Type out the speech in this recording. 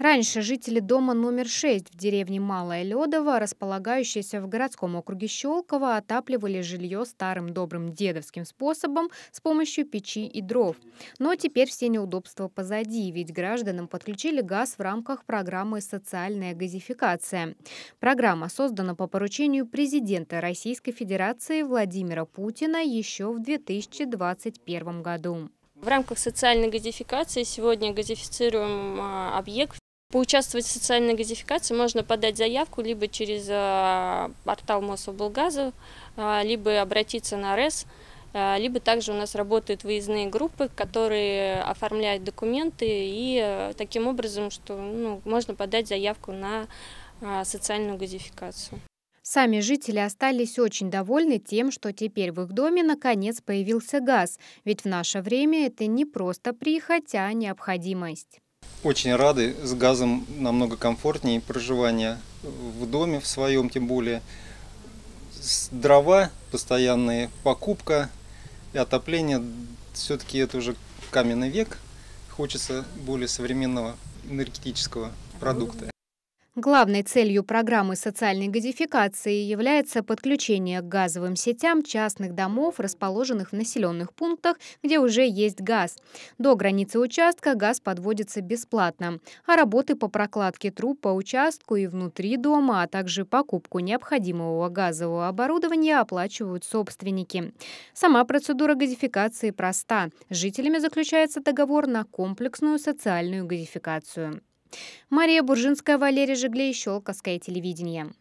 Раньше жители дома номер 6 в деревне Малая Ледова, располагающаяся в городском округе Щелково, отапливали жилье старым добрым дедовским способом с помощью печи и дров. Но теперь все неудобства позади, ведь гражданам подключили газ в рамках программы «Социальная газификация». Программа создана по поручению президента Российской Федерации Владимира Путина еще в 2021 году. В рамках социальной газификации сегодня газифицируем а, объект Поучаствовать в социальной газификации можно подать заявку либо через э, портал Мособлгаза, э, либо обратиться на РЭС, э, либо также у нас работают выездные группы, которые оформляют документы и таким образом, что ну, можно подать заявку на социальную газификацию. Сами жители остались очень довольны тем, что теперь в их доме наконец появился газ, ведь в наше время это не просто прихоть, а необходимость очень рады. С газом намного комфортнее проживание в доме в своем, тем более. дрова, постоянная покупка и отопление. Все-таки это уже каменный век. Хочется более современного энергетического а продукта. Главной целью программы социальной газификации является подключение к газовым сетям частных домов, расположенных в населенных пунктах, где уже есть газ. До границы участка газ подводится бесплатно, а работы по прокладке труб по участку и внутри дома, а также покупку необходимого газового оборудования оплачивают собственники. Сама процедура газификации проста. С жителями заключается договор на комплексную социальную газификацию. Мария Буржинская, Валерия Жиглей, Щелковское телевидение.